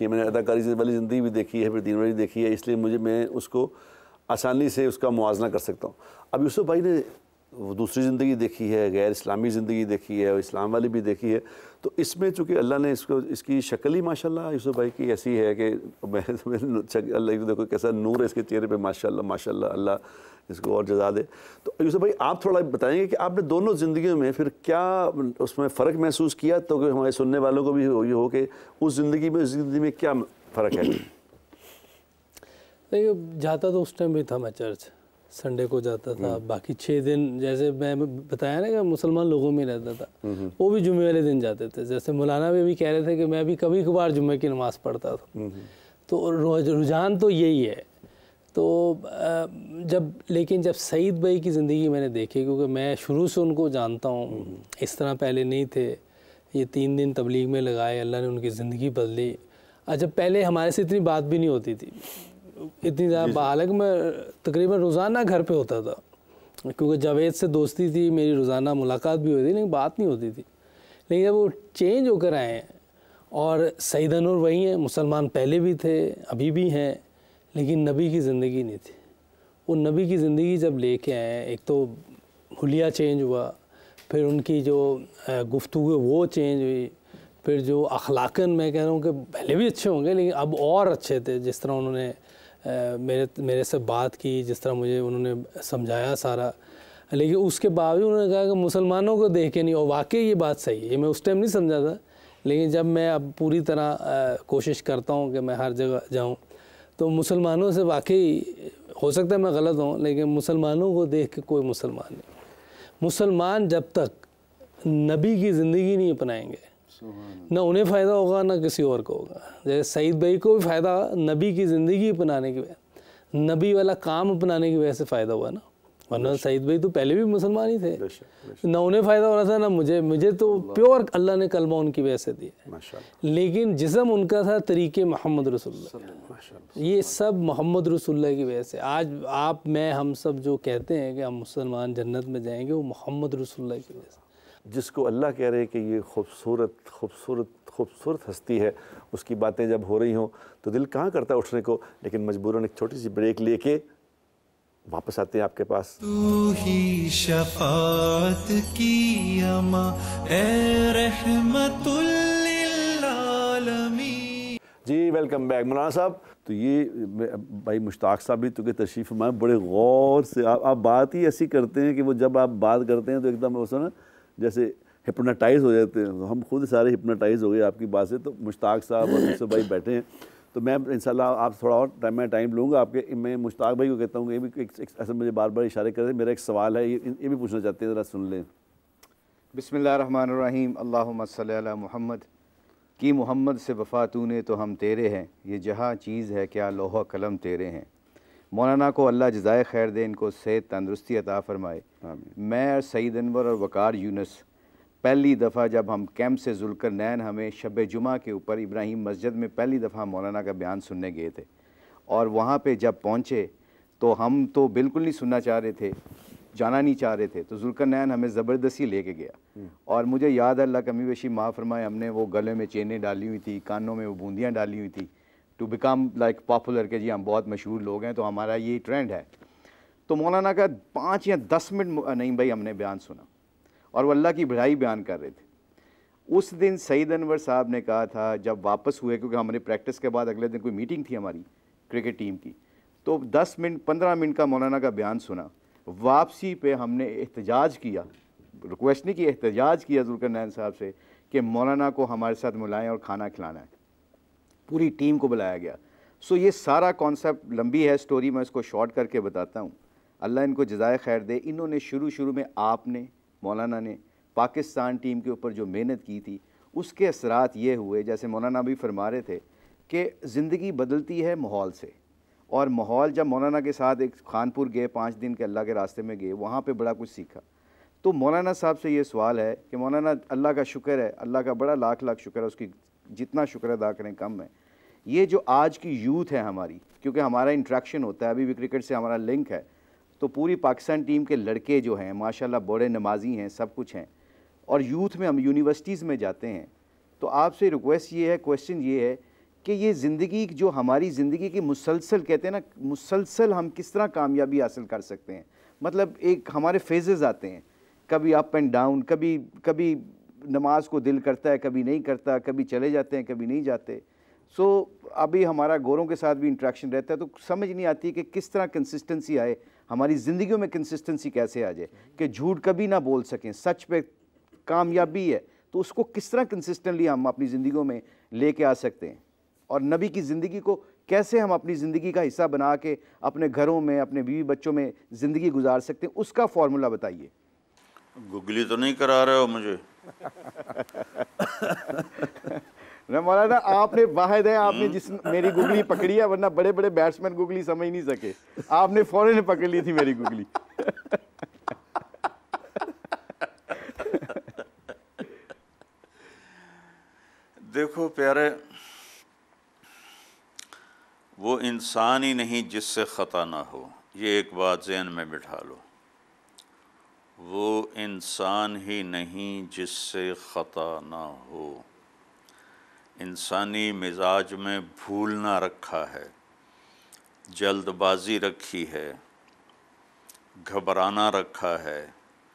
है मैंने अदाकारी से ज़िंदगी भी देखी है फिर तीन वाली देखी है इसलिए मुझे मैं उसको आसानी से उसका मुआजना कर सकता हूँ अब यूसुफ भाई ने वो दूसरी ज़िंदगी देखी है गैर इस्लामी ज़िंदगी देखी है और इस्लाम वाली भी देखी है तो इसमें चूँकि अल्लाह ने इसको इसकी शक्ल ही माशाल्लाह यूसुफ भाई की ऐसी है कि मैं अल्लाह देखो कैसा नूर है इसके चेहरे पे माशाल्लाह माशाल्लाह अल्लाह इसको और जजा दे तो यूसुफ भाई आप थोड़ा बताएंगे कि आपने दोनों ज़िंदगियों में फिर क्या उसमें फ़र्क महसूस किया तो कि हमारे सुनने वालों को भी ये हो कि उस ज़िंदगी में उस ज़िंदगी में क्या फ़र्क है जाता तो उस टाइम भी था मैं चर्च संडे को जाता था हम्म। बाकी छः दिन जैसे मैं बताया ना कि मुसलमान लोगों में रहता था हम्म, हम्म। वो भी जुमे वाले दिन जाते थे जैसे मौलाना भी, भी कह रहे थे कि मैं भी कभी कभार जुम्मे की नमाज़ पढ़ता था तो रुझान तो यही है तो जब लेकिन जब सईद भाई की ज़िंदगी मैंने देखी क्योंकि मैं शुरू से उनको जानता हूँ इस तरह पहले नहीं थे ये तीन दिन तबलीग में लगाए अल्लाह ने उनकी ज़िंदगी बदली अच्छा पहले हमारे से इतनी बात भी नहीं होती थी इतनी ज़्यादा हालांकि मैं तकरीबन रोज़ाना घर पे होता था क्योंकि जावेद से दोस्ती थी मेरी रोज़ाना मुलाकात भी होती थी लेकिन बात नहीं होती थी लेकिन जब वो चेंज होकर आए हैं और सईद अनूर वही हैं मुसलमान पहले भी थे अभी भी हैं लेकिन नबी की ज़िंदगी नहीं थी वो नबी की ज़िंदगी जब ले कर आए एक तो हुलिया चेंज हुआ फिर उनकी जो गुफ्तु वो चेंज हुई फिर जो अखलाकन मैं कह रहा हूँ कि पहले भी अच्छे होंगे लेकिन अब और अच्छे थे जिस तरह उन्होंने मेरे मेरे से बात की जिस तरह मुझे उन्होंने समझाया सारा लेकिन उसके बावजूद उन्होंने कहा कि मुसलमानों को देख के नहीं और वाकई ये बात सही है मैं उस टाइम नहीं समझा था लेकिन जब मैं अब पूरी तरह कोशिश करता हूँ कि मैं हर जगह जाऊँ तो मुसलमानों से वाकई हो सकता है मैं गलत हूँ लेकिन मुसलमानों को देख के कोई मुसलमान नहीं मुसलमान जब तक नबी की ज़िंदगी नहीं अपनाएंगे ना उन्हें फ़ायदा होगा ना किसी और को होगा जैसे सईद भाई को भी फ़ायदा नबी की ज़िंदगी अपनाने की वजह नबी वाला काम अपनाने की वजह से फ़ायदा हुआ ना वरना सईद भाई तो पहले भी मुसलमान ही थे ना उन्हें फ़ायदा हो रहा था ना मुझे मुझे तो प्योर अल्लाह ने कलमा उनकी वजह से दिया लेकिन जिसम उनका था तरीके मोहम्मद रसुल्ला ये सब मोहम्मद रसुल्ला की वजह से आज आप मैं हम सब जो कहते हैं कि हम मुसलमान जन्नत में जाएंगे वो मोहम्मद रसुल्ला की वजह से जिसको अल्लाह कह रहे हैं कि ये खूबसूरत खूबसूरत खूबसूरत हस्ती है उसकी बातें जब हो रही हों तो दिल कहाँ करता है उठने को लेकिन मजबूरन एक छोटी सी ब्रेक लेके वापस आते हैं आपके पास तू ही शफात की अमा जी वेलकम बैक मौलाना साहब तो ये भाई मुश्ताक साहब भी तो के तशरीफ़ हमारे बड़े गौर से आप आप बात ही ऐसी करते हैं कि वो जब आप बात करते हैं तो एकदम उसमें ना जैसे हिपनाटाइज़ हो जाते हैं तो हम खुद सारे हिपनाटाइज़ हो गए आपकी बात से तो मुश्ताक साहब और यूसुफ भाई बैठे हैं तो मैं इन आप थोड़ा और टाइम मैं टाइम लूँगा आपके मैं मुश्ताक भाई को कहता हूँ ये भी एक, एक ऐसा मुझे बार बार इशारे कर रहे हैं मेरा एक सवाल है ये ये भी पूछना चाहते हैं ज़रा सुन लें बसमीम अल्लाम मोहम्मद की मोहम्मद से वफा तूने तो हम तेरे हैं ये जहाँ चीज़ है क्या लोहा कलम तेरे हैं मौलाना को अल्लाह जजाय खैर दे इनको सेहत तंदरुस्ती अता फ़रमाए मैं और सईद अनवर और वक़ार यूनस पहली दफ़ा जब हम कैंप से जुलकर नैन हमें शब जुमा के ऊपर इब्राहिम मस्जिद में पहली दफ़ा मौलाना का बयान सुनने गए थे और वहाँ पर जब पहुँचे तो हम तो बिल्कुल नहीं सुनना चाह रहे थे जाना नहीं चाह रहे थे तो जुल्कर नैन हमें ज़बरदस्ती लेके गया हम्म। और मुझे याद है अल्लाह कमी बशी माँ फरमाए हमने वो गले में चेनें डाली हुई थी कानों में वो बूंदियाँ डाली हुई थी टू बिकम लाइक पॉपुलर के जी हम बहुत मशहूर लोग हैं तो हमारा ये ट्रेंड है तो मौलाना का पाँच या दस मिनट नहीं भाई हमने बयान सुना और वो अल्लाह की बढ़ाई बयान कर रहे थे उस दिन सईद अनवर साहब ने कहा था जब वापस हुए क्योंकि हमने प्रैक्टिस के बाद अगले दिन कोई मीटिंग थी हमारी क्रिकेट टीम की तो 10 मिनट 15 मिनट का मौलाना का बयान सुना वापसी पे हमने एहतजाज किया रिक्वेस्ट नहीं की एहतजाज किया जुल्कर साहब से कि मौलाना को हमारे साथ मिलाएं और खाना खिलाना है पूरी टीम को बुलाया गया सो ये सारा कॉन्सेप्ट लंबी है स्टोरी मैं इसको शॉर्ट करके बताता हूँ अल्लाह इनको जजाय खैर दे इन्होंने शुरू शुरू में आपने मौलाना ने पाकिस्तान टीम के ऊपर जो मेहनत की थी उसके असरात ये हुए जैसे मौलाना भी फरमा रहे थे कि ज़िंदगी बदलती है माहौल से और माहौल जब मौलाना के साथ एक खानपुर गए पाँच दिन के अल्लाह के रास्ते में गए वहाँ पर बड़ा कुछ सीखा तो मौलाना साहब से ये सवाल है कि मौलाना अल्लाह का शुक्र है अल्लाह का बड़ा लाख लाख शुक्र है उसकी जितना शुक्र अदा करें कम है ये जो आज की यूथ है हमारी क्योंकि हमारा इंट्रैक्शन होता है अभी भी क्रिकेट से हमारा लिंक है तो पूरी पाकिस्तान टीम के लड़के जो हैं माशाल्लाह बड़े नमाजी हैं सब कुछ हैं और यूथ में हम यूनिवर्सिटीज़ में जाते हैं तो आपसे रिक्वेस्ट ये है क्वेश्चन ये है कि ये ज़िंदगी जो हमारी ज़िंदगी की मुसलसल कहते हैं ना मुसलसल हम किस तरह कामयाबी हासिल कर सकते हैं मतलब एक हमारे फेजेज़ आते हैं कभी अप एंड डाउन कभी कभी नमाज को दिल करता है कभी नहीं करता कभी चले जाते हैं कभी नहीं जाते सो so, अभी हमारा गोरों के साथ भी इंट्रैक्शन रहता है तो समझ नहीं आती कि किस तरह कंसिस्टेंसी आए हमारी ज़िंदगियों में कंसिस्टेंसी कैसे आ जाए कि झूठ कभी ना बोल सकें सच पे कामयाबी है तो उसको किस तरह कंसिस्टेंटली हम अपनी ज़िंदगियों में लेके आ सकते हैं और नबी की ज़िंदगी को कैसे हम अपनी ज़िंदगी का हिस्सा बना के अपने घरों में अपने बीवी बच्चों में ज़िंदगी गुजार सकते हैं उसका फार्मूला बताइए गुगली तो नहीं करा रहे हो मुझे ना मौलाना आपने वाहिद है आपने जिस मेरी गुगली पकड़ी है वरना बड़े बड़े बैट्समैन गुगली समझ नहीं सके आपने फौरन पकड़ ली थी मेरी गुगली देखो प्यारे वो इंसान ही नहीं जिससे ख़ता ना हो ये एक बात जहन में बिठा लो वो इंसान ही नहीं जिससे ख़ता ना हो इंसानी मिजाज में भूलना रखा है जल्दबाजी रखी है घबराना रखा है